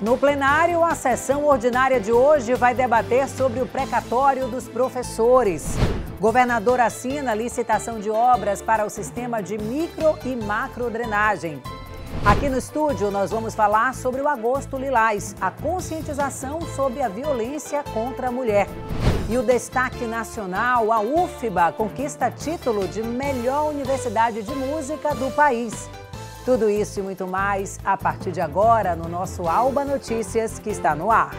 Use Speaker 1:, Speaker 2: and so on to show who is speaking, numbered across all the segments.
Speaker 1: No plenário, a sessão ordinária de hoje vai debater sobre o precatório dos professores. Governador assina licitação de obras para o sistema de micro e macro drenagem. Aqui no estúdio, nós vamos falar sobre o Agosto Lilás, a conscientização sobre a violência contra a mulher. E o destaque nacional, a UFBA conquista título de melhor universidade de música do país. Tudo isso e muito mais a partir de agora no nosso Alba Notícias que está no ar.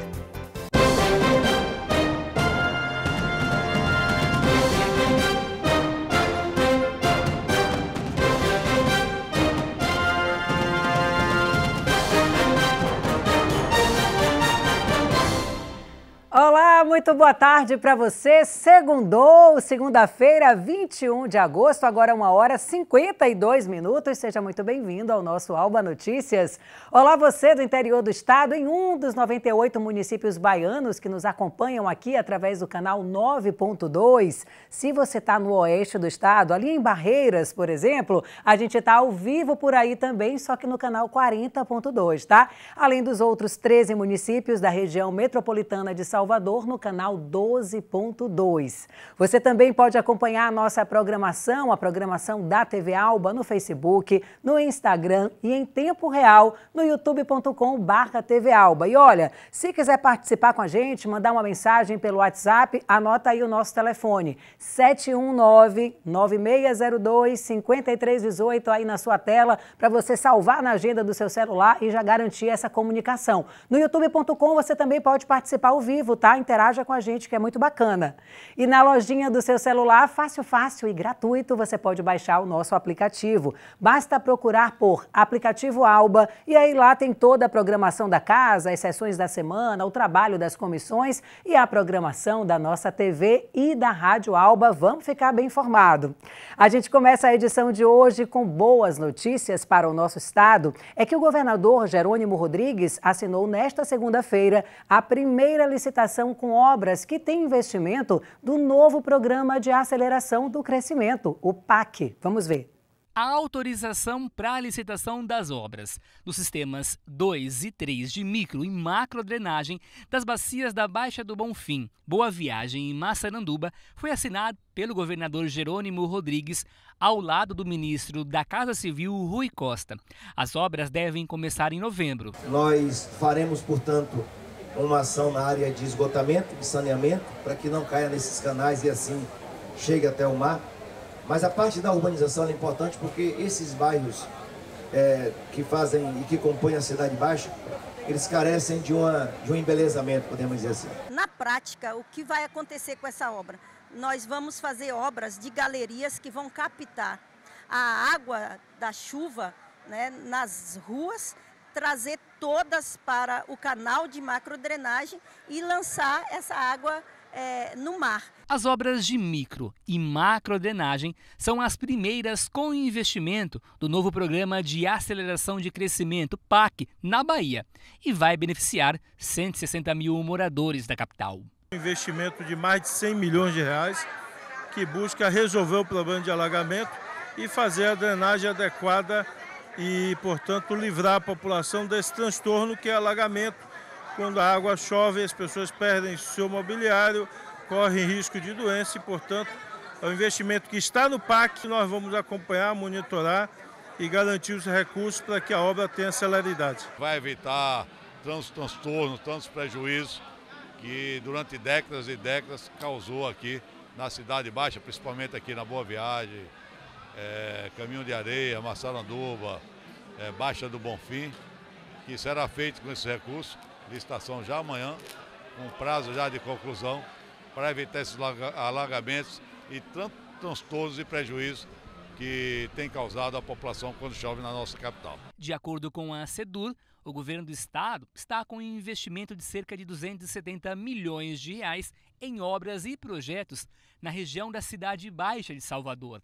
Speaker 1: muito boa tarde para você. Segundou, segunda-feira, 21 de agosto, agora 1 hora 52 minutos. Seja muito bem-vindo ao nosso Alba Notícias. Olá você do interior do estado, em um dos 98 municípios baianos que nos acompanham aqui através do canal 9.2. Se você está no oeste do estado, ali em Barreiras, por exemplo, a gente está ao vivo por aí também, só que no canal 40.2, tá? Além dos outros 13 municípios da região metropolitana de Salvador, no canal 12.2. Você também pode acompanhar a nossa programação, a programação da TV Alba no Facebook, no Instagram e em tempo real no youtube.com/barra TV Alba. E olha, se quiser participar com a gente, mandar uma mensagem pelo WhatsApp, anota aí o nosso telefone 719 9602 5318 aí na sua tela para você salvar na agenda do seu celular e já garantir essa comunicação. No youtube.com você também pode participar ao vivo, tá? Interage interaja com a gente, que é muito bacana. E na lojinha do seu celular, fácil, fácil e gratuito, você pode baixar o nosso aplicativo. Basta procurar por Aplicativo Alba e aí lá tem toda a programação da casa, as sessões da semana, o trabalho das comissões e a programação da nossa TV e da Rádio Alba. Vamos ficar bem informado. A gente começa a edição de hoje com boas notícias para o nosso estado. É que o governador Jerônimo Rodrigues assinou nesta segunda-feira a primeira licitação com obras que têm investimento do novo Programa de Aceleração do Crescimento, o PAC. Vamos ver
Speaker 2: a autorização para a licitação das obras nos sistemas 2 e 3 de micro e macro drenagem das bacias da Baixa do Bonfim, Boa Viagem e Massaranduba foi assinada pelo governador Jerônimo Rodrigues ao lado do ministro da Casa Civil Rui Costa. As obras devem começar em novembro.
Speaker 3: Nós faremos, portanto, uma ação na área de esgotamento, de saneamento, para que não caia nesses canais e assim chegue até o mar. Mas a parte da urbanização é importante porque esses bairros é, que fazem e que compõem a Cidade Baixa, eles carecem de, uma, de um embelezamento, podemos dizer assim.
Speaker 4: Na prática, o que vai acontecer com essa obra? Nós vamos fazer obras de galerias que vão captar a água da chuva né, nas ruas trazer todas para o canal de macrodrenagem e lançar essa água é, no mar. As obras de
Speaker 2: micro e macro drenagem são as primeiras com investimento do novo programa de aceleração de crescimento PAC na Bahia e vai beneficiar 160 mil moradores da capital.
Speaker 5: Um investimento de mais de 100 milhões de reais que busca resolver o problema de alagamento e fazer a drenagem adequada e, portanto, livrar a população desse transtorno que é alagamento. Quando a água chove, as pessoas perdem seu mobiliário, correm risco de doença e, portanto, é um investimento que está no PAC. Nós vamos acompanhar, monitorar e garantir os recursos para que a obra tenha celeridade. Vai evitar tantos transtornos, tantos prejuízos que durante décadas e décadas causou aqui na Cidade Baixa, principalmente aqui na Boa Viagem, é, Caminho de Areia, Massaranduba, é, Baixa do Bonfim, que será feito com esse recurso, licitação já amanhã, com prazo já de conclusão, para evitar esses alagamentos e tantos transtornos e prejuízos que tem causado à população quando chove na nossa capital.
Speaker 2: De acordo com a SEDUR, o governo do estado está com um investimento de cerca de 270 milhões de reais em obras e projetos na região da Cidade Baixa de Salvador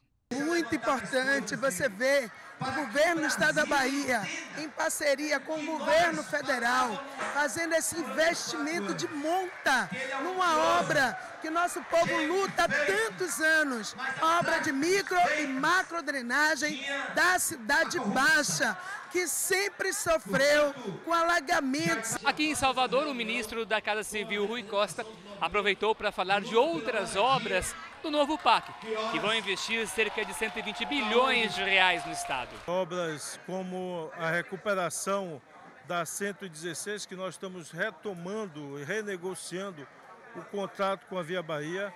Speaker 3: muito importante você ver o governo do Estado da Bahia, em parceria com o governo federal, fazendo esse investimento de monta numa obra que nosso povo luta há tantos anos obra de micro e macro drenagem da Cidade Baixa que sempre sofreu com alagamentos. Aqui em
Speaker 2: Salvador, o ministro da Casa Civil, Rui Costa, aproveitou para falar de outras obras do novo PAC, que vão investir cerca de 120 bilhões de reais no estado.
Speaker 5: Obras como a recuperação da 116, que nós estamos retomando e renegociando o contrato com a Via Bahia,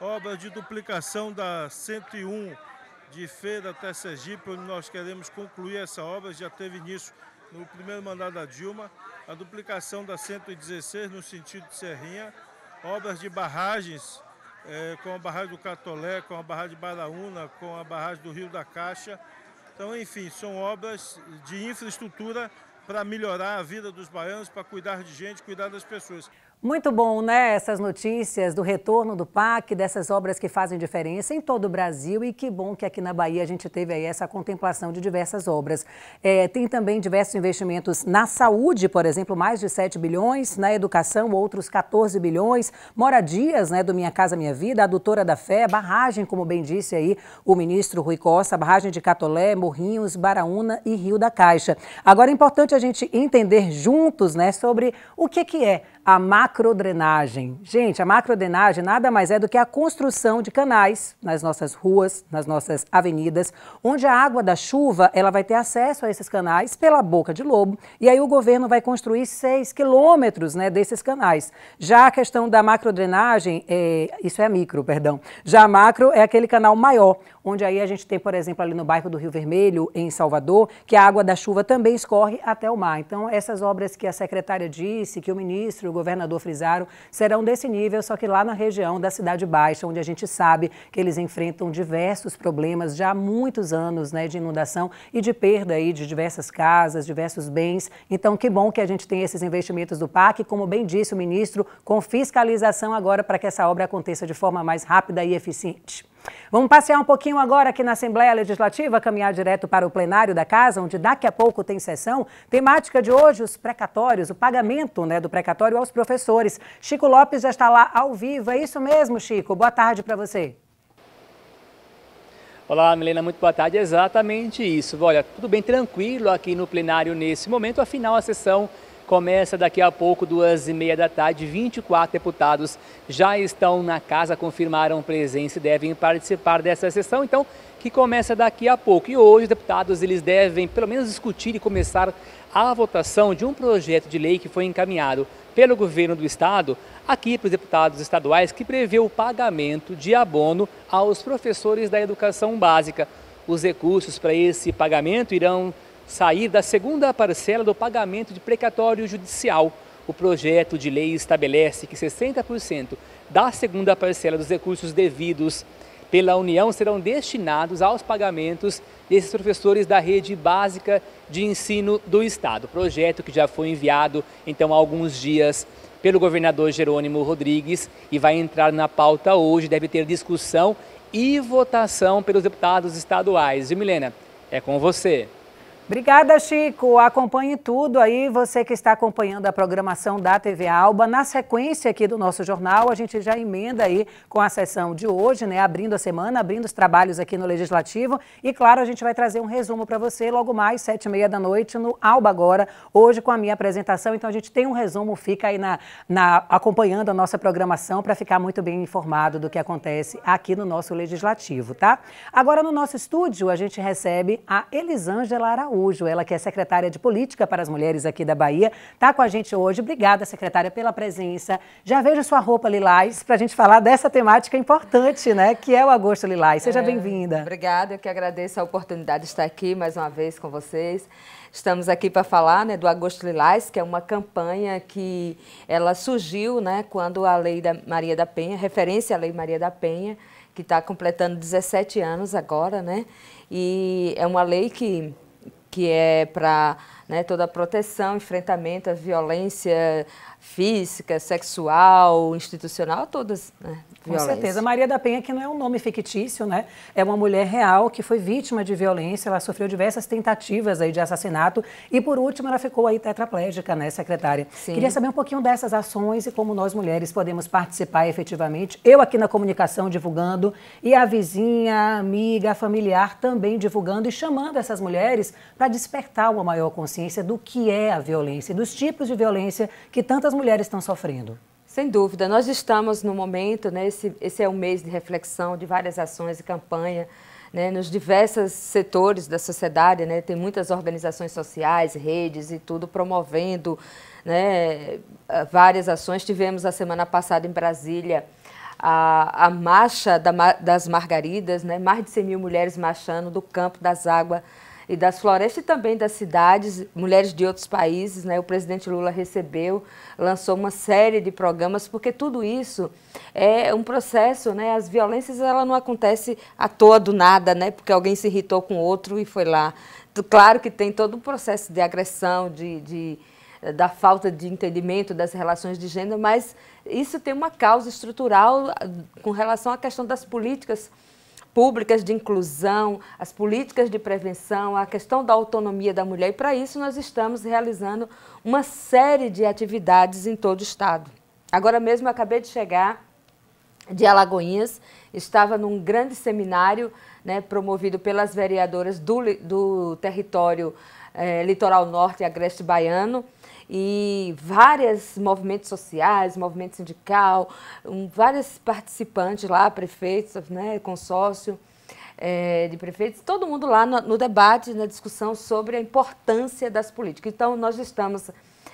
Speaker 5: obra de duplicação da 101 de Feira até Sergipe, onde nós queremos concluir essa obra, já teve início no primeiro mandato da Dilma, a duplicação da 116 no sentido de Serrinha, obras de barragens é, com a barragem do Catolé, com a barragem de Baraúna, com a barragem do Rio da Caixa. Então, enfim, são obras de infraestrutura para melhorar a vida dos baianos, para cuidar de gente, cuidar das pessoas.
Speaker 1: Muito bom, né? Essas notícias do retorno do PAC, dessas obras que fazem diferença em todo o Brasil e que bom que aqui na Bahia a gente teve aí essa contemplação de diversas obras. É, tem também diversos investimentos na saúde, por exemplo, mais de 7 bilhões, na educação, outros 14 bilhões, moradias, né, do Minha Casa Minha Vida, adutora da fé, barragem, como bem disse aí o ministro Rui Costa, barragem de Catolé, Morrinhos, Baraúna e Rio da Caixa. Agora é importante a gente entender juntos, né, sobre o que que é a macrodrenagem. Gente, a macrodrenagem nada mais é do que a construção de canais nas nossas ruas, nas nossas avenidas, onde a água da chuva ela vai ter acesso a esses canais pela boca de lobo, e aí o governo vai construir 6 quilômetros né, desses canais. Já a questão da macrodrenagem, é, isso é micro, perdão, já a macro é aquele canal maior, onde aí a gente tem, por exemplo, ali no bairro do Rio Vermelho, em Salvador, que a água da chuva também escorre até o mar. Então, essas obras que a secretária disse, que o ministro o governador frisaram, serão desse nível, só que lá na região da Cidade Baixa, onde a gente sabe que eles enfrentam diversos problemas já há muitos anos né, de inundação e de perda aí de diversas casas, diversos bens. Então, que bom que a gente tem esses investimentos do PAC, como bem disse o ministro, com fiscalização agora para que essa obra aconteça de forma mais rápida e eficiente. Vamos passear um pouquinho agora aqui na Assembleia Legislativa, caminhar direto para o plenário da casa, onde daqui a pouco tem sessão. Temática de hoje, os precatórios, o pagamento né, do precatório aos professores. Chico Lopes já está lá ao vivo, é isso mesmo, Chico? Boa tarde para você.
Speaker 2: Olá, Milena, muito boa tarde. É exatamente isso. Olha, tudo bem tranquilo aqui no plenário nesse momento, afinal a sessão começa daqui a pouco, duas e meia da tarde. 24 deputados já estão na casa, confirmaram presença e devem participar dessa sessão, então, que começa daqui a pouco. E hoje, os deputados eles devem, pelo menos, discutir e começar a votação de um projeto de lei que foi encaminhado pelo governo do estado aqui para os deputados estaduais que prevê o pagamento de abono aos professores da educação básica. Os recursos para esse pagamento irão sair da segunda parcela do pagamento de precatório judicial. O projeto de lei estabelece que 60% da segunda parcela dos recursos devidos pela União serão destinados aos pagamentos desses professores da rede básica de ensino do Estado. Projeto que já foi enviado, então, há alguns dias pelo governador Jerônimo Rodrigues e vai entrar na pauta hoje, deve ter discussão e votação pelos deputados estaduais. E Milena, é com você.
Speaker 1: Obrigada, Chico. Acompanhe tudo aí, você que está acompanhando a programação da TV Alba. Na sequência aqui do nosso jornal, a gente já emenda aí com a sessão de hoje, né? Abrindo a semana, abrindo os trabalhos aqui no Legislativo. E claro, a gente vai trazer um resumo para você logo mais, sete e meia da noite, no Alba Agora, hoje com a minha apresentação. Então a gente tem um resumo, fica aí na, na acompanhando a nossa programação para ficar muito bem informado do que acontece aqui no nosso Legislativo, tá? Agora no nosso estúdio, a gente recebe a Elisângela Araújo. Araújo, ela que é secretária de Política para as Mulheres aqui da Bahia, está com a gente hoje. Obrigada, secretária, pela presença. Já vejo sua roupa lilás para a gente falar dessa temática importante,
Speaker 6: né, que é o Agosto Lilás. Seja é, bem-vinda. Obrigada, eu que agradeço a oportunidade de estar aqui mais uma vez com vocês. Estamos aqui para falar né, do Agosto Lilás, que é uma campanha que ela surgiu né, quando a Lei da Maria da Penha, referência à Lei Maria da Penha, que está completando 17 anos agora, né? E é uma lei que que é para né, toda a proteção, enfrentamento à violência física, sexual, institucional, todas. Né? violência. Com certeza. Maria da
Speaker 1: Penha, que não é um nome fictício, né? É uma mulher real que foi vítima de violência, ela sofreu diversas tentativas aí de assassinato e, por último, ela ficou aí tetraplégica, né, secretária? Sim. Queria saber um pouquinho dessas ações e como nós mulheres podemos participar efetivamente. Eu aqui na comunicação divulgando e a vizinha, a amiga, a familiar também divulgando e chamando essas mulheres para despertar uma maior consciência do que é a violência e dos tipos de violência que tantas mulheres estão sofrendo.
Speaker 6: Sem dúvida, nós estamos no momento, né, esse, esse é um mês de reflexão de várias ações e campanha né, nos diversos setores da sociedade, né, tem muitas organizações sociais, redes e tudo promovendo né, eh, várias ações. Tivemos a semana passada em Brasília a, a marcha da, das margaridas, né, mais de 100 mil mulheres marchando do Campo das Águas e das florestas e também das cidades, mulheres de outros países. Né? O presidente Lula recebeu, lançou uma série de programas, porque tudo isso é um processo. Né? As violências ela não acontece à toa do nada, né? porque alguém se irritou com outro e foi lá. Claro que tem todo um processo de agressão, de, de da falta de entendimento das relações de gênero, mas isso tem uma causa estrutural ah, com relação à questão das políticas públicas de inclusão, as políticas de prevenção, a questão da autonomia da mulher. E para isso nós estamos realizando uma série de atividades em todo o estado. Agora mesmo acabei de chegar de Alagoinhas, estava num grande seminário né, promovido pelas vereadoras do, do território eh, litoral norte e agreste baiano, e vários movimentos sociais, movimento sindical, um, participantes lá, prefeitos, né, consórcio é, de prefeitos, todo mundo lá no, no debate, na discussão sobre a importância das políticas. Então, nós estamos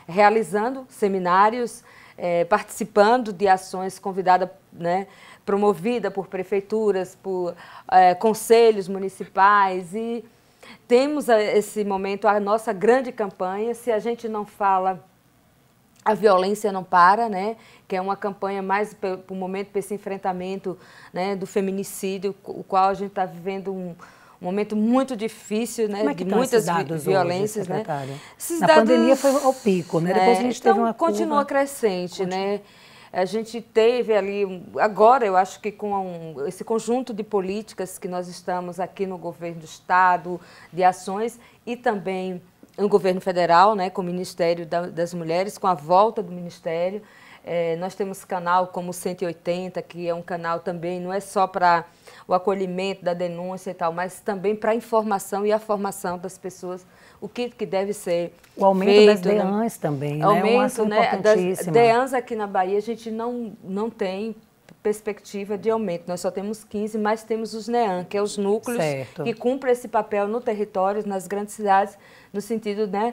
Speaker 6: realizando seminários, é, participando de ações convidada, né, promovida por prefeituras, por é, conselhos municipais e temos eh, esse momento a nossa grande campanha, se a gente não fala a violência não para, né? Que é uma campanha mais para o momento para esse enfrentamento, né? Do feminicídio, o qual a gente está vivendo um, um momento muito difícil, né? Como é que de tá muitas violências, hoje, né? a Na dados, pandemia foi ao
Speaker 1: pico, né? Depois é, a gente é, então, teve uma continua curva.
Speaker 6: crescente, continua. né? A gente teve ali, agora eu acho que com esse conjunto de políticas que nós estamos aqui no governo do Estado, de ações e também no governo federal, né, com o Ministério das Mulheres, com a volta do Ministério. É, nós temos canal como 180, que é um canal também, não é só para o acolhimento da denúncia e tal, mas também para a informação e a formação das pessoas o que, que deve ser O aumento feito, das DEANs né? também, né? aumento, né? Um né das DEANs aqui na Bahia, a gente não, não tem perspectiva de aumento. Nós só temos 15, mas temos os NEAN, que é os núcleos certo. que cumprem esse papel no território, nas grandes cidades, no sentido, né?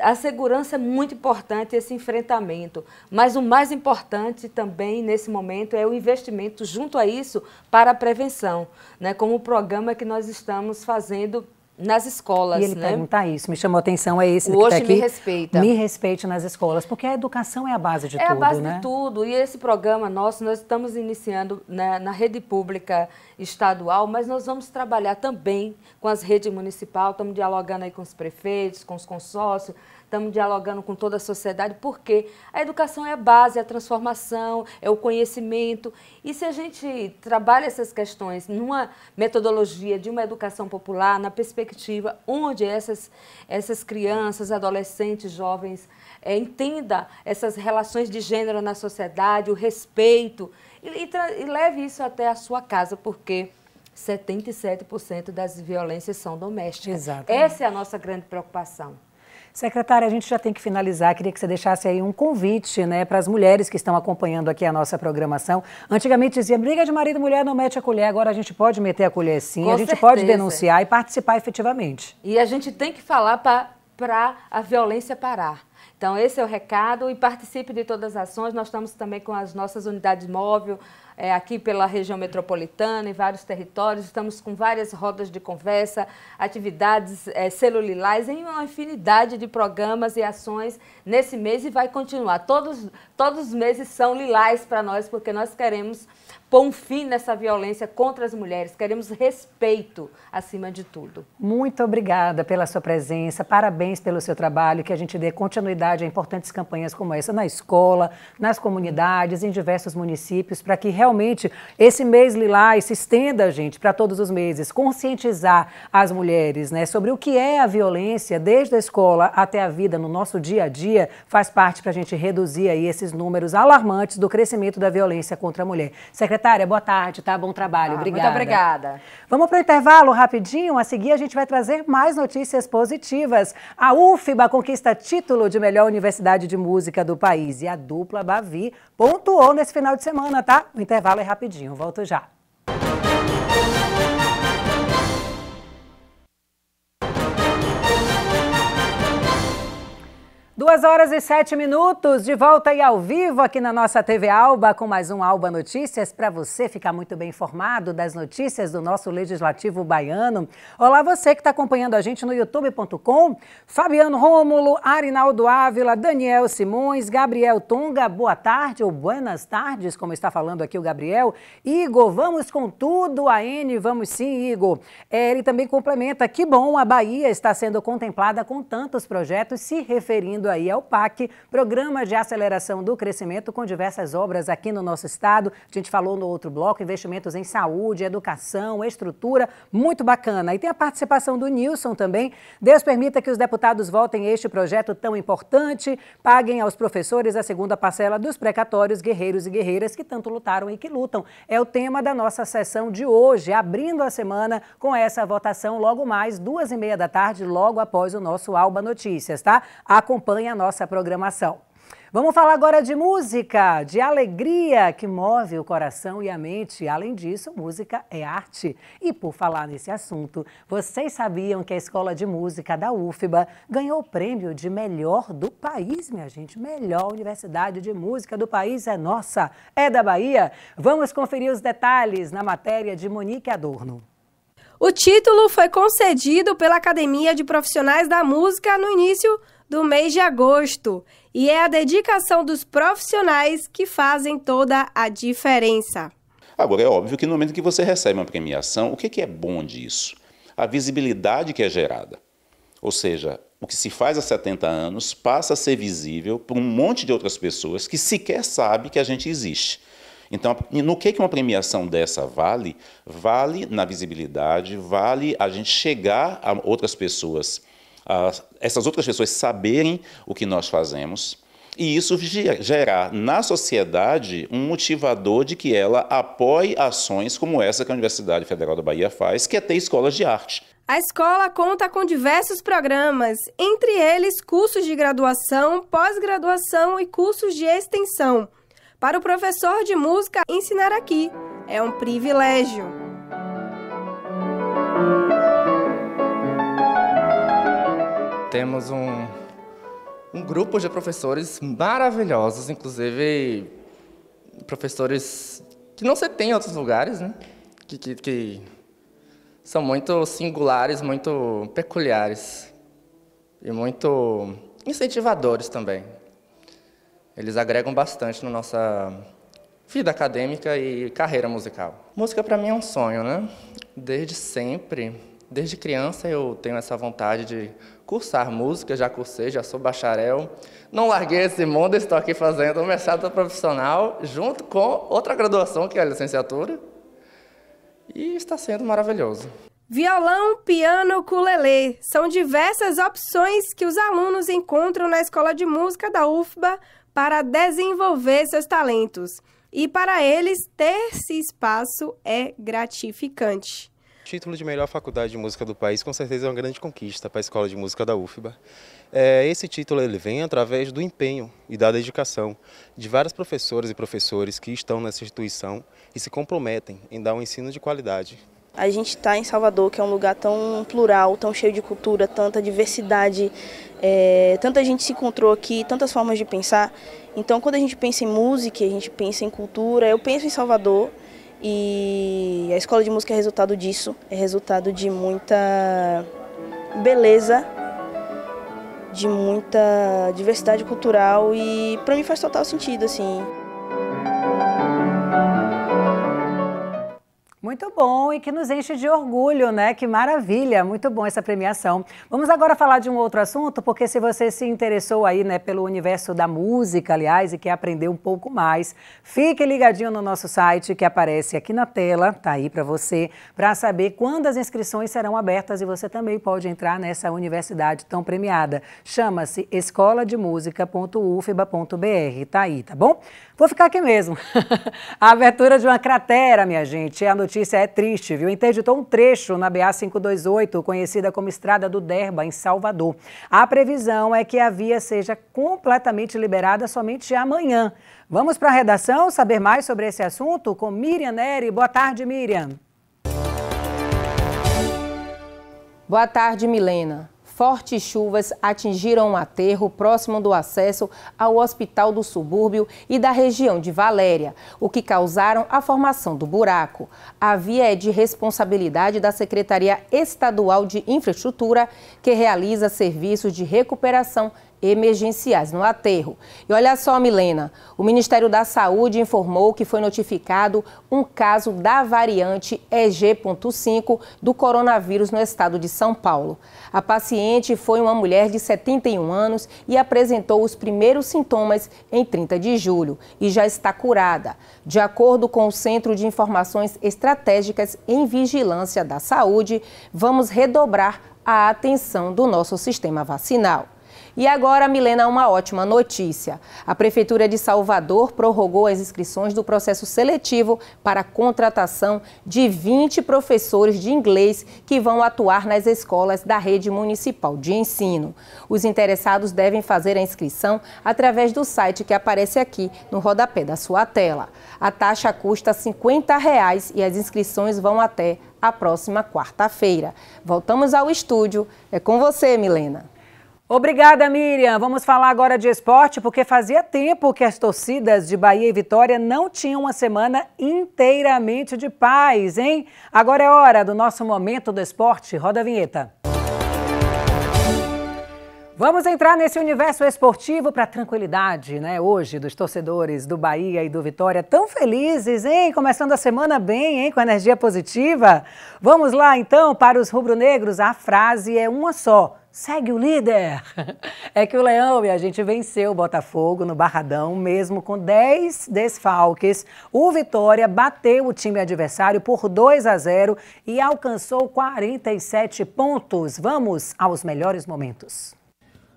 Speaker 6: A segurança é muito importante, esse enfrentamento. Mas o mais importante também, nesse momento, é o investimento junto a isso para a prevenção, né? como o programa que nós estamos fazendo nas escolas. E ele né? perguntar
Speaker 1: isso, me chamou a atenção, é esse o Hoje tá Me Respeita. Me Respeite nas escolas, porque a educação é a base de é tudo, É a base né? de
Speaker 6: tudo, e esse programa nosso nós estamos iniciando na, né, na, rede pública estadual, mas nós vamos trabalhar também com as redes municipais, estamos dialogando aí com os prefeitos, com os consórcios, estamos dialogando com toda a sociedade, porque a educação é a base, é a transformação, é o conhecimento. E se a gente trabalha essas questões numa metodologia de uma educação popular, na perspectiva onde essas, essas crianças, adolescentes, jovens, é, entenda essas relações de gênero na sociedade, o respeito, e, e, e leve isso até a sua casa, porque 77% das violências são domésticas. Essa é a nossa grande preocupação.
Speaker 1: Secretária, a gente já tem que finalizar. Queria que você deixasse aí um
Speaker 6: convite
Speaker 1: né, para as mulheres que estão acompanhando aqui a nossa programação. Antigamente dizia, briga de marido e mulher não mete a colher. Agora a gente pode meter a colher sim, Com a gente certeza. pode denunciar e participar efetivamente.
Speaker 6: E a gente tem que falar para a violência parar. Então, esse é o recado e participe de todas as ações. Nós estamos também com as nossas unidades móveis, é, aqui pela região metropolitana, em vários territórios. Estamos com várias rodas de conversa, atividades é, celulilais, em uma infinidade de programas e ações nesse mês e vai continuar. Todos, todos os meses são lilás para nós, porque nós queremos pôr um fim nessa violência contra as mulheres. Queremos respeito acima de tudo.
Speaker 1: Muito obrigada pela sua presença, parabéns pelo seu trabalho, que a gente dê continuidade a importantes campanhas como essa na escola, nas comunidades, em diversos municípios, para que realmente esse mês lilás se estenda, gente, para todos os meses, conscientizar as mulheres né, sobre o que é a violência, desde a escola até a vida, no nosso dia a dia, faz parte para a gente reduzir aí esses números alarmantes do crescimento da violência contra a mulher. Secretária, boa tarde, tá? Bom trabalho. Ah, obrigada. Muito obrigada. Vamos para o intervalo rapidinho. A seguir, a gente vai trazer mais notícias positivas. A UFBA conquista título de melhor universidade de música do país. E a dupla Bavi pontuou nesse final de semana, tá? O intervalo é rapidinho. Volto já. Duas horas e sete minutos, de volta e ao vivo aqui na nossa TV Alba com mais um Alba Notícias para você ficar muito bem informado das notícias do nosso Legislativo Baiano. Olá você que está acompanhando a gente no youtube.com, Fabiano Rômulo, Arinaldo Ávila, Daniel Simões, Gabriel Tunga, boa tarde ou buenas tardes, como está falando aqui o Gabriel. Igor, vamos com tudo, a N, vamos sim, Igor. É, ele também complementa, que bom, a Bahia está sendo contemplada com tantos projetos se referindo assistindo aí ao PAC, Programa de Aceleração do Crescimento, com diversas obras aqui no nosso estado. A gente falou no outro bloco, investimentos em saúde, educação, estrutura, muito bacana. E tem a participação do Nilson também. Deus permita que os deputados votem este projeto tão importante, paguem aos professores a segunda parcela dos precatórios guerreiros e guerreiras que tanto lutaram e que lutam. É o tema da nossa sessão de hoje, abrindo a semana com essa votação logo mais, duas e meia da tarde, logo após o nosso Alba Notícias, tá? Acompanhe acompanha a nossa programação. Vamos falar agora de música, de alegria que move o coração e a mente. Além disso, música é arte. E por falar nesse assunto, vocês sabiam que a Escola de Música da UFBA ganhou o prêmio de melhor do país, minha gente? Melhor universidade de música do país é nossa, é da Bahia. Vamos conferir os detalhes na
Speaker 4: matéria de Monique Adorno. O título foi concedido pela Academia de Profissionais da Música no início do mês de agosto e é a dedicação dos profissionais que fazem toda a diferença.
Speaker 5: Agora, é óbvio que no momento que você recebe uma premiação, o que, que é bom disso? A visibilidade que é gerada. Ou seja, o que se faz há 70 anos passa a ser visível para um monte de outras pessoas que sequer sabe que a gente existe. Então, no que uma premiação dessa vale? Vale na visibilidade, vale a gente chegar a outras pessoas essas outras pessoas saberem o que nós fazemos. E isso gerar na sociedade um motivador de que ela apoie ações como essa que a Universidade Federal da Bahia faz, que é ter escolas de arte.
Speaker 4: A escola conta com diversos programas, entre eles cursos de graduação, pós-graduação e cursos de extensão. Para o professor de música ensinar aqui é um privilégio.
Speaker 2: temos um, um grupo de professores maravilhosos, inclusive professores que não se tem em outros lugares, né? que, que, que são muito singulares, muito peculiares e muito incentivadores também. Eles agregam bastante na nossa vida acadêmica e carreira musical. Música para mim é um sonho, né? Desde sempre Desde criança eu tenho essa vontade de cursar música, já cursei, já sou bacharel. Não larguei esse mundo, estou aqui fazendo um mestrado profissional junto com outra graduação, que é a licenciatura. E está sendo maravilhoso.
Speaker 4: Violão, piano, culelê. são diversas opções que os alunos encontram na Escola de Música da UFBA para desenvolver seus talentos. E para eles, ter esse espaço é gratificante
Speaker 3: título de melhor faculdade de música do país com certeza é uma grande conquista para a Escola de Música da UFBA. É, esse título ele vem através do empenho e da dedicação de várias professoras e professores que estão nessa instituição e se comprometem em dar um ensino
Speaker 5: de qualidade.
Speaker 4: A gente está em Salvador, que é um lugar tão plural, tão cheio de cultura, tanta diversidade, é, tanta gente se encontrou aqui, tantas formas de pensar. Então, quando a gente pensa em música, a gente pensa em cultura, eu penso em Salvador, e a escola de música é resultado disso, é resultado de muita beleza, de muita diversidade cultural e para mim faz total sentido assim.
Speaker 1: Muito bom e que nos enche de orgulho, né? Que maravilha, muito bom essa premiação. Vamos agora falar de um outro assunto, porque se você se interessou aí, né, pelo universo da música, aliás, e quer aprender um pouco mais, fique ligadinho no nosso site que aparece aqui na tela, tá aí para você, para saber quando as inscrições serão abertas e você também pode entrar nessa universidade tão premiada. Chama-se escola de música.ufba.br, tá aí, tá bom? Vou ficar aqui mesmo. a abertura de uma cratera, minha gente, é a notícia notícia é triste, viu? Interditou um trecho na BA-528, conhecida como Estrada do Derba, em Salvador. A previsão é que a via seja completamente liberada somente amanhã. Vamos para a redação saber mais sobre esse assunto com Miriam Neri. Boa tarde, Miriam.
Speaker 4: Boa tarde, Milena fortes chuvas atingiram um aterro próximo do acesso ao Hospital do Subúrbio e da região de Valéria, o que causaram a formação do buraco. A via é de responsabilidade da Secretaria Estadual de Infraestrutura, que realiza serviços de recuperação emergenciais no aterro. E olha só, Milena, o Ministério da Saúde informou que foi notificado um caso da variante EG.5 do coronavírus no estado de São Paulo. A paciente foi uma mulher de 71 anos e apresentou os primeiros sintomas em 30 de julho e já está curada. De acordo com o Centro de Informações Estratégicas em Vigilância da Saúde, vamos redobrar a atenção do nosso sistema vacinal. E agora, Milena, uma ótima notícia. A Prefeitura de Salvador prorrogou as inscrições do processo seletivo para a contratação de 20 professores de inglês que vão atuar nas escolas da rede municipal de ensino. Os interessados devem fazer a inscrição através do site que aparece aqui no rodapé da sua tela. A taxa custa R$ 50 e as inscrições vão até a próxima quarta-feira. Voltamos ao estúdio. É com você, Milena. Obrigada, Miriam. Vamos falar agora de esporte, porque fazia tempo que as
Speaker 1: torcidas de Bahia e Vitória não tinham uma semana inteiramente de paz, hein? Agora é hora do nosso momento do esporte. Roda a vinheta. Vamos entrar nesse universo esportivo para tranquilidade, né? Hoje, dos torcedores do Bahia e do Vitória, tão felizes, hein? Começando a semana bem, hein? Com energia positiva. Vamos lá, então, para os rubro-negros. A frase é uma só Segue o líder! É que o Leão e a gente venceu o Botafogo no Barradão, mesmo com 10 desfalques. O Vitória bateu o time adversário por 2 a 0 e alcançou 47 pontos. Vamos aos melhores momentos.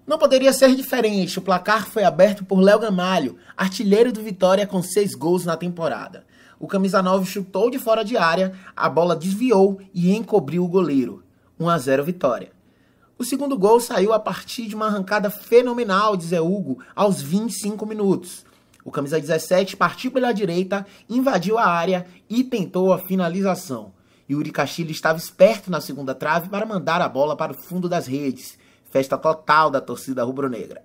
Speaker 3: Não poderia ser diferente. O placar foi aberto por Léo Gamalho, artilheiro do Vitória com seis gols na temporada. O camisa 9 chutou de fora de área, a bola desviou e encobriu o goleiro. 1 a 0 Vitória. O segundo gol saiu a partir de uma arrancada fenomenal de Zé Hugo aos 25 minutos. O camisa 17 partiu pela direita, invadiu a área e tentou a finalização. Yuri Castilho estava esperto na segunda trave para mandar a bola para o fundo das redes. Festa total da torcida rubro-negra.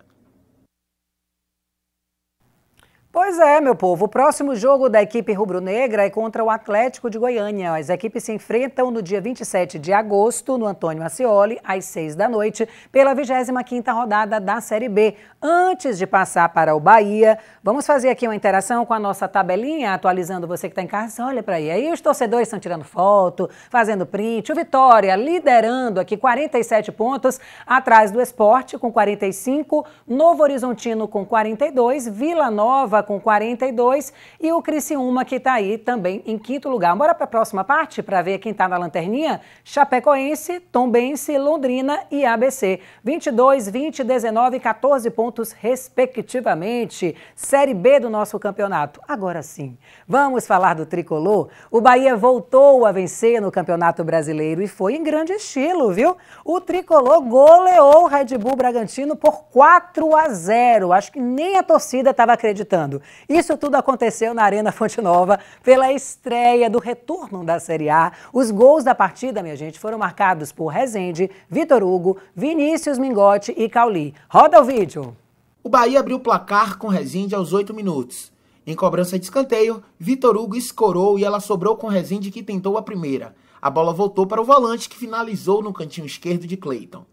Speaker 1: Pois é, meu povo. O próximo jogo da equipe rubro-negra é contra o Atlético de Goiânia. As equipes se enfrentam no dia 27 de agosto, no Antônio Ascioli, às 6 da noite, pela 25ª rodada da Série B. Antes de passar para o Bahia, vamos fazer aqui uma interação com a nossa tabelinha, atualizando você que está em casa. Olha para aí. Aí os torcedores estão tirando foto, fazendo print. O Vitória liderando aqui 47 pontos, atrás do Esporte com 45, Novo Horizontino com 42, Vila Nova com 42 e o Criciúma, que está aí também em quinto lugar. Bora para a próxima parte para ver quem está na lanterninha? Chapecoense, Tombense, Londrina e ABC. 22, 20, 19, e 14 pontos, respectivamente. Série B do nosso campeonato. Agora sim, vamos falar do tricolor. O Bahia voltou a vencer no Campeonato Brasileiro e foi em grande estilo, viu? O tricolor goleou o Red Bull Bragantino por 4 a 0. Acho que nem a torcida estava acreditando. Isso tudo aconteceu na Arena Fonte Nova pela estreia do retorno da Série A. Os gols da partida, minha gente, foram marcados por Rezende, Vitor Hugo, Vinícius Mingote e Cauli. Roda o vídeo. O Bahia abriu o placar com Rezende aos 8
Speaker 3: minutos. Em cobrança de escanteio, Vitor Hugo escorou e ela sobrou com Rezende que tentou a primeira. A bola voltou para o volante que finalizou no cantinho esquerdo de Cleiton.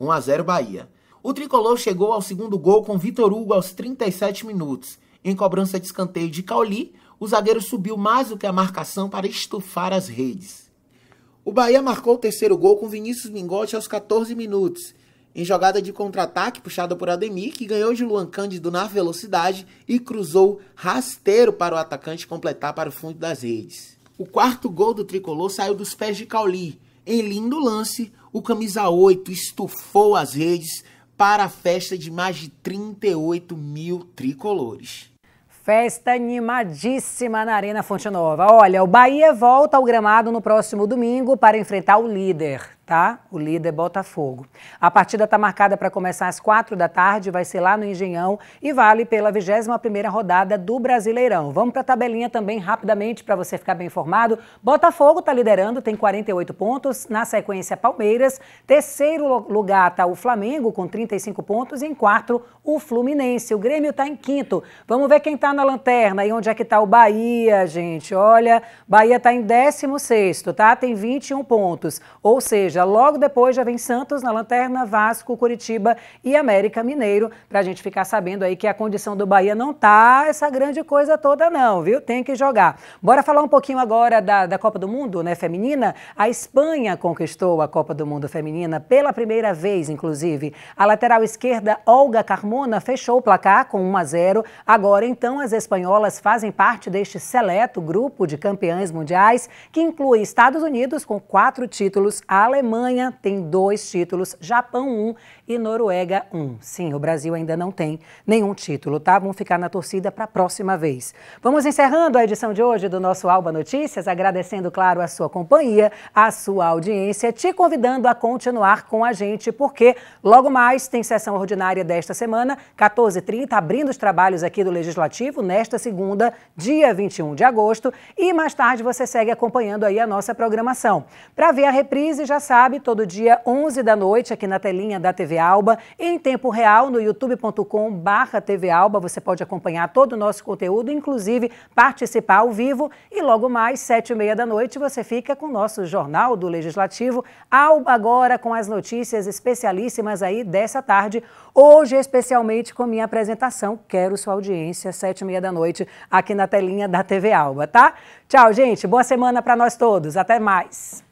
Speaker 3: 1 a 0 Bahia. O tricolor chegou ao segundo gol com Vitor Hugo aos 37 minutos em cobrança de escanteio de Cauli, o zagueiro subiu mais do que a marcação para estufar as redes. O Bahia marcou o terceiro gol com Vinícius Mingotti aos 14 minutos, em jogada de contra-ataque puxada por Ademir, que ganhou de Luan Cândido na velocidade e cruzou rasteiro para o atacante completar para o fundo das redes. O quarto gol do tricolor saiu dos pés de Cauli. Em lindo lance, o camisa 8 estufou
Speaker 1: as redes para a festa de mais de 38 mil tricolores. Festa animadíssima na Arena Fonte Nova. Olha, o Bahia volta ao gramado no próximo domingo para enfrentar o líder tá? O líder é Botafogo. A partida está marcada para começar às quatro da tarde, vai ser lá no Engenhão e vale pela 21ª rodada do Brasileirão. Vamos para a tabelinha também rapidamente para você ficar bem informado. Botafogo está liderando, tem 48 pontos. Na sequência, Palmeiras. Terceiro lugar está o Flamengo com 35 pontos. E em quarto, o Fluminense. O Grêmio está em quinto. Vamos ver quem está na lanterna e onde é que está o Bahia, gente. Olha, Bahia está em 16º, tá? Tem 21 pontos. Ou seja, logo depois já vem Santos na lanterna, Vasco, Curitiba e América Mineiro, para a gente ficar sabendo aí que a condição do Bahia não tá essa grande coisa toda não, viu? Tem que jogar. Bora falar um pouquinho agora da, da Copa do Mundo, né, feminina? A Espanha conquistou a Copa do Mundo feminina pela primeira vez, inclusive. A lateral esquerda, Olga Carmona, fechou o placar com 1 a 0. Agora, então, as espanholas fazem parte deste seleto grupo de campeãs mundiais, que inclui Estados Unidos com quatro títulos, a Alemanha Alemanha tem dois títulos, Japão um e Noruega 1. Sim, o Brasil ainda não tem nenhum título, tá? Vamos ficar na torcida para a próxima vez. Vamos encerrando a edição de hoje do nosso Alba Notícias, agradecendo, claro, a sua companhia, a sua audiência, te convidando a continuar com a gente, porque logo mais tem sessão ordinária desta semana, 14h30, abrindo os trabalhos aqui do Legislativo, nesta segunda, dia 21 de agosto, e mais tarde você segue acompanhando aí a nossa programação. Para ver a reprise, já sabe, todo dia 11 da noite, aqui na telinha da TV Alba, em tempo real no youtube.com/barra TV Alba. Você pode acompanhar todo o nosso conteúdo, inclusive participar ao vivo. E logo mais, sete e meia da noite, você fica com o nosso Jornal do Legislativo. Alba agora com as notícias especialíssimas aí dessa tarde. Hoje, especialmente com minha apresentação. Quero sua audiência, sete e meia da noite, aqui na telinha da TV Alba, tá? Tchau, gente. Boa semana para nós todos. Até mais.